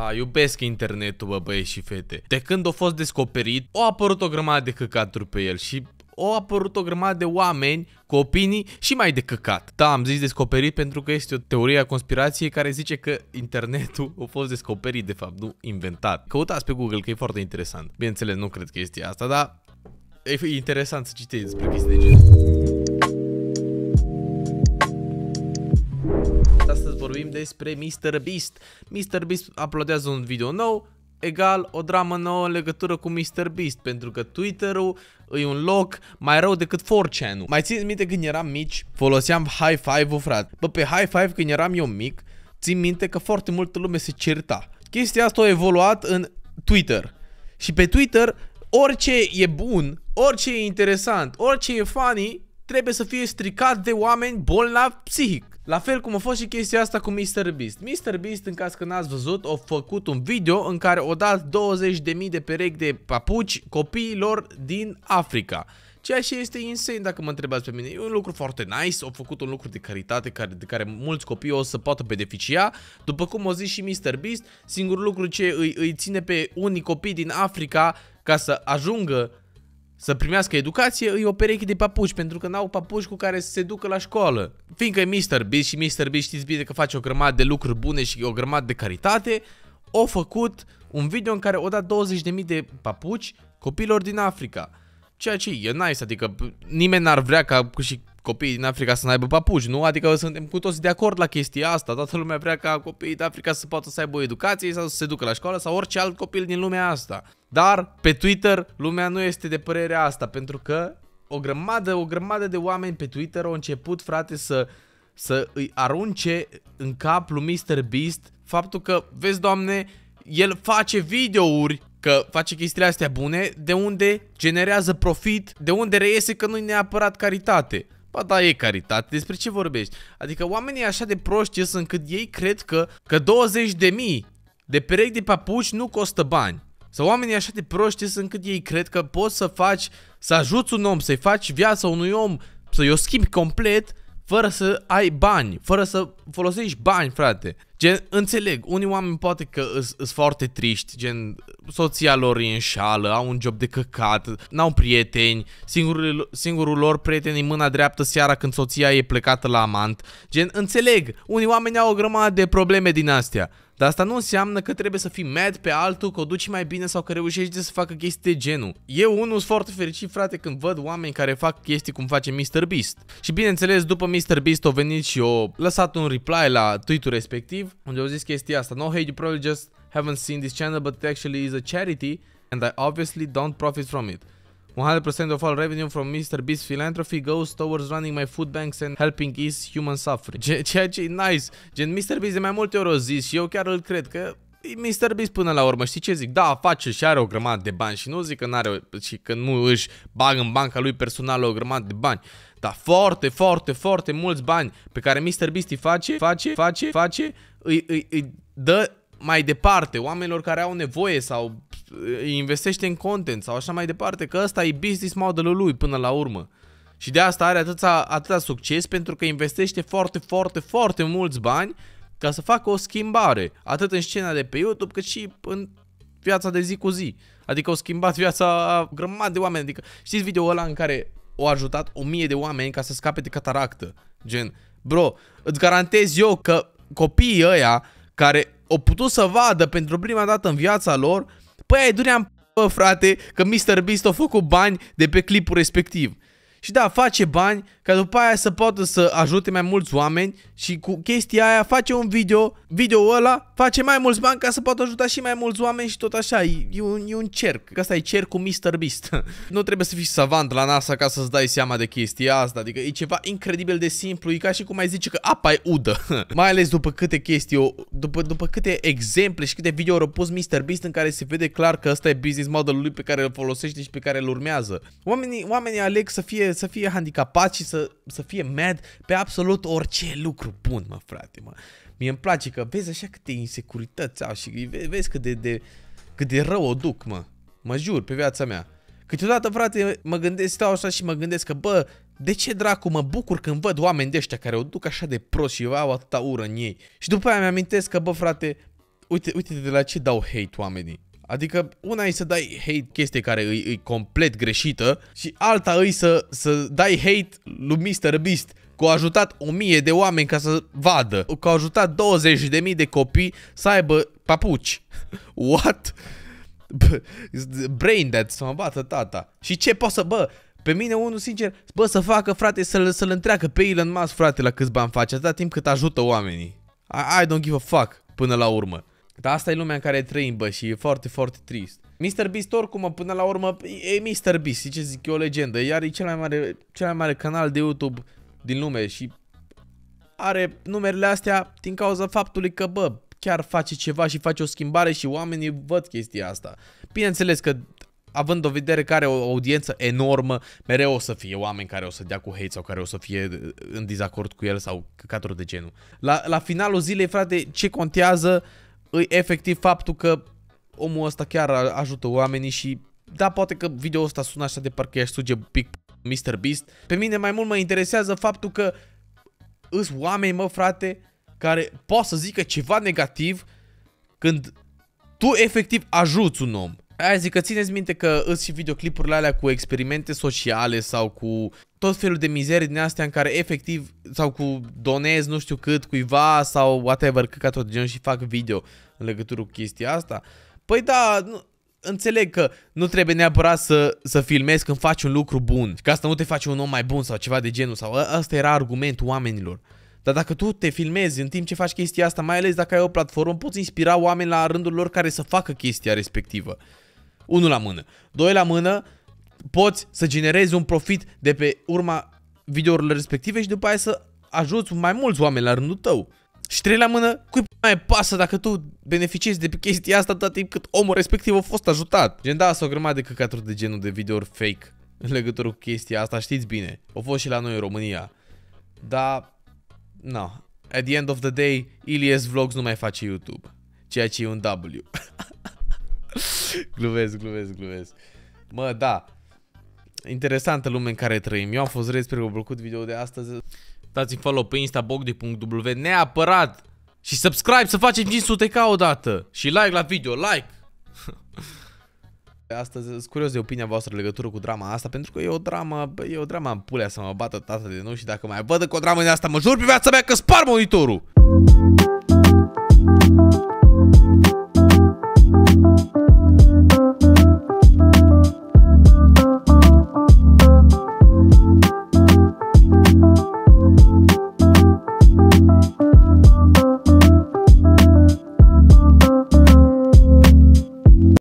A, ah, iubesc internetul, bă, băieți și fete. De când a fost descoperit, au apărut o grămadă de căcaturi pe el și au apărut o grămadă de oameni cu opinii și mai de căcat. Da, am zis descoperit pentru că este o teorie a conspirației care zice că internetul a fost descoperit, de fapt, nu inventat. Căutați pe Google că e foarte interesant. Bineînțeles, nu cred că este asta, dar e interesant să citești despre chestii de genul. vorbim despre Mr. Beast. Mr. Beast aplodează un video nou, egal o dramă nouă în legătură cu Mr. Beast, pentru că Twitter-ul e un loc mai rău decât 4chan-ul. Mai țin minte când eram mici, foloseam high five-ul, frate. Bă, pe high five când eram eu mic, țin minte că foarte multă lume se certa. Chestia asta a evoluat în Twitter. Și pe Twitter, orice e bun, orice e interesant, orice e funny, trebuie să fie stricat de oameni bolnavi psihic. La fel cum a fost și chestia asta cu Mr. Beast. Mr. Beast, în caz că n-ați văzut, a făcut un video în care o dat 20.000 de perechi de papuci copiilor din Africa. Ceea ce este insane dacă mă întrebați pe mine. E un lucru foarte nice, au făcut un lucru de caritate care, de care mulți copii o să poată beneficia. După cum o zis și Mr. Beast, singurul lucru ce îi, îi ține pe unii copii din Africa ca să ajungă să primească educație, îi o pereche de papuci, pentru că n-au papuci cu care să se ducă la școală. Fiindcă Mr. Beast și Mr. Beast știți bine că face o grămadă de lucruri bune și o grămadă de caritate, au făcut un video în care o dat 20.000 de papuci copilor din Africa. Ceea ce e nice, adică nimeni n-ar vrea ca și copiii din Africa să n-aibă papuci, nu? Adică suntem cu toți de acord la chestia asta, toată lumea vrea ca copiii din Africa să poată să aibă o educație sau să se ducă la școală sau orice alt copil din lumea asta. Dar pe Twitter lumea nu este de părerea asta pentru că o grămadă, o grămadă de oameni pe Twitter au început, frate, să, să îi arunce în cap lui Mr. Beast faptul că, vezi, doamne, el face videouri că face chestiile astea bune, de unde generează profit, de unde reiese că nu-i neapărat caritate. Ba da, e caritate, despre ce vorbești? Adică oamenii așa de proști sunt încât ei cred că, că 20 de mii de perechi de papuci nu costă bani. Sau oamenii așa de proști sunt cât ei cred că poți să faci, să ajuți un om, să-i faci viața unui om, să-i o schimbi complet fără să ai bani, fără să folosești bani, frate. Gen, înțeleg, unii oameni poate că sunt foarte triști, gen, soția lor e înșală, au un job de căcat, n-au prieteni, singurul, singurul lor prieten e mâna dreaptă seara când soția e plecată la amant. Gen, înțeleg, unii oameni au o grămadă de probleme din astea. Dar asta nu înseamnă că trebuie să fii mad pe altul, că o duci mai bine sau că reușești să facă chestii de genul. Eu unul sunt foarte fericit, frate, când văd oameni care fac chestii cum face Mr. Beast. Și bineînțeles, după Mr. Beast o venit și o lăsat un reply la tweet-ul respectiv, unde au zis chestia asta. No hate, you probably just haven't seen this channel, but it actually is a charity and I obviously don't profit from it. 100% of all revenue from Mr. Beast philanthropy goes towards running my food banks and helping ease human suffering. Ce ceea ce e nice. Gen, Mr. Beast de mai multe ori o zis și eu chiar îl cred că Mr. Beast până la urmă, știi ce zic? Da, face și are o grămadă de bani și nu zic că, n-are, și că nu își bag în banca lui personală o grămadă de bani. Dar foarte, foarte, foarte mulți bani pe care Mr. Beast îi face, face, face, face, îi, îi, îi dă mai departe oamenilor care au nevoie sau investește în content sau așa mai departe, că ăsta e business modelul lui până la urmă. Și de asta are atâta, atâta succes pentru că investește foarte, foarte, foarte mulți bani ca să facă o schimbare, atât în scena de pe YouTube, cât și în viața de zi cu zi. Adică au schimbat viața a grămadă de oameni. Adică știți video ăla în care au ajutat o mie de oameni ca să scape de cataractă? Gen, bro, îți garantez eu că copiii ăia care au putut să vadă pentru prima dată în viața lor Păi ai durea frate, că Mr. Beast a făcut bani de pe clipul respectiv și da, face bani ca după aia să poată să ajute mai mulți oameni și cu chestia aia face un video, video ăla face mai mulți bani ca să poată ajuta și mai mulți oameni și tot așa, e, e, un, e un cerc, că asta e cercul Mr. Beast. nu trebuie să fii savant la NASA ca să-ți dai seama de chestia asta, adică e ceva incredibil de simplu, e ca și cum ai zice că apa e udă, mai ales după câte chestii, după, după câte exemple și câte video au pus Mr. Beast în care se vede clar că ăsta e business modelul lui pe care îl folosește și pe care îl urmează. Oamenii, oamenii aleg să fie să fie handicapat și să, să fie mad pe absolut orice lucru bun, mă frate, mă. Mie îmi place că vezi așa câte insecurități au și vezi cât de, de, cât de rău o duc, mă. Mă jur, pe viața mea. Câteodată, frate, mă gândesc, stau așa și mă gândesc că, bă, de ce dracu mă bucur când văd oameni de ăștia care o duc așa de prost și au atâta ură în ei? Și după aia mi-amintesc că, bă, frate, uite, uite de la ce dau hate oamenii. Adică una e să dai hate chestie care e, e complet greșită și alta e să, să dai hate lui Mr. Beast că au ajutat 1000 de oameni ca să vadă, că au ajutat 20.000 de copii să aibă papuci. What? Brain dead, să mă bată tata. Și ce poți să, bă, pe mine unul sincer, bă, să facă, frate, să-l să întreacă pe Elon Musk, frate, la câți bani face, atâta timp cât ajută oamenii. I, I don't give a fuck până la urmă. Dar asta e lumea în care trăim, bă, și e foarte, foarte trist. Mr. Beast, oricum, până la urmă, e Mr. Beast, ce zic, e o legendă. Iar e cel mai mare, cel mai mare canal de YouTube din lume și are numerele astea din cauza faptului că, bă, chiar face ceva și face o schimbare și oamenii văd chestia asta. Bineînțeles că având o vedere care o audiență enormă, mereu o să fie oameni care o să dea cu hate sau care o să fie uh, în dizacord cu el sau căcaturi de genul. La, la finalul zilei, frate, ce contează uh, îi efectiv faptul că omul ăsta chiar ajută oamenii și da, poate că video ăsta sună așa de parcă i-aș suge pic Mr. Beast. Pe mine mai mult mă interesează faptul că îs oameni, mă frate, care pot să zică ceva negativ când tu efectiv ajuți un om. Aia zic că țineți minte că îți și videoclipurile alea cu experimente sociale sau cu tot felul de mizerii din astea în care efectiv sau cu donez nu știu cât cuiva sau whatever, că ca tot genul și fac video în legătură cu chestia asta. Păi da, nu, înțeleg că nu trebuie neapărat să, să filmezi când faci un lucru bun, că asta nu te face un om mai bun sau ceva de genul sau asta ă, era argumentul oamenilor. Dar dacă tu te filmezi în timp ce faci chestia asta, mai ales dacă ai o platformă, poți inspira oameni la rândul lor care să facă chestia respectivă. Unul la mână. Doi la mână, poți să generezi un profit de pe urma videourilor respective și după aia să ajuți mai mulți oameni la rândul tău. Și trei la mână, cui mai pasă dacă tu beneficiezi de pe chestia asta Tot timp cât omul respectiv a fost ajutat? Gen, da, s o grămadă de căcaturi de genul de videouri fake în legătură cu chestia asta, știți bine. Au fost și la noi în România. Dar, nu. No. At the end of the day, Ilias Vlogs nu mai face YouTube. Ceea ce e un W. glumesc, glumesc, glumesc. Mă, da. Interesantă lume în care trăim. Eu am fost Rez, pentru că plăcut video de astăzi. Dați-mi follow pe Insta bogdi.w neapărat. Și subscribe să facem 500 o odată. Și like la video, like. Astăzi sunt curios de opinia voastră legătură cu drama asta Pentru că e o dramă, e o dramă în pulea să mă bată tata de nou Și dacă mai văd că o dramă de asta, mă jur pe viața mea că spar monitorul